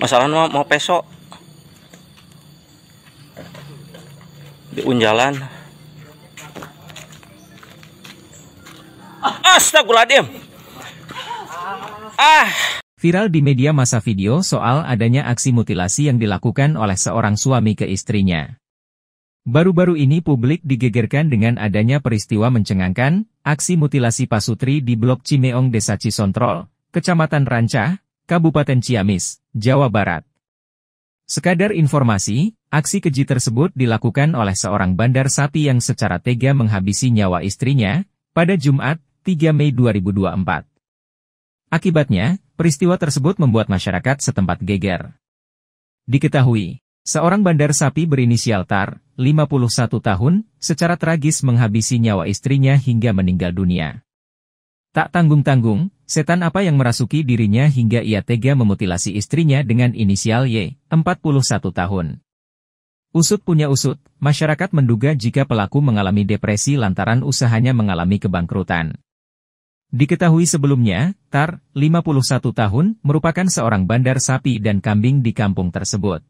masalahnya mau, mau peso di unjalan astagfirullahaladzim ah Viral di media masa video soal adanya aksi mutilasi yang dilakukan oleh seorang suami ke istrinya. Baru-baru ini publik digegerkan dengan adanya peristiwa mencengangkan, aksi mutilasi pasutri di Blok Cimeong Desa Cisontrol, Kecamatan Rancah, Kabupaten Ciamis, Jawa Barat. Sekadar informasi, aksi keji tersebut dilakukan oleh seorang bandar sapi yang secara tega menghabisi nyawa istrinya pada Jumat, 3 Mei 2024. Akibatnya, peristiwa tersebut membuat masyarakat setempat geger. Diketahui, seorang bandar sapi berinisial TAR, 51 tahun, secara tragis menghabisi nyawa istrinya hingga meninggal dunia. Tak tanggung-tanggung, Setan apa yang merasuki dirinya hingga ia tega memutilasi istrinya dengan inisial Y, 41 tahun. Usut punya usut, masyarakat menduga jika pelaku mengalami depresi lantaran usahanya mengalami kebangkrutan. Diketahui sebelumnya, Tar, 51 tahun, merupakan seorang bandar sapi dan kambing di kampung tersebut.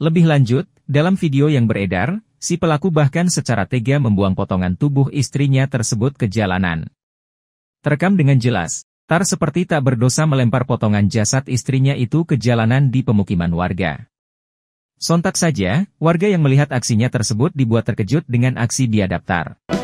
Lebih lanjut, dalam video yang beredar, si pelaku bahkan secara tega membuang potongan tubuh istrinya tersebut ke jalanan. Terekam dengan jelas, Tar seperti tak berdosa melempar potongan jasad istrinya itu ke jalanan di pemukiman warga. Sontak saja, warga yang melihat aksinya tersebut dibuat terkejut dengan aksi biadab Tar.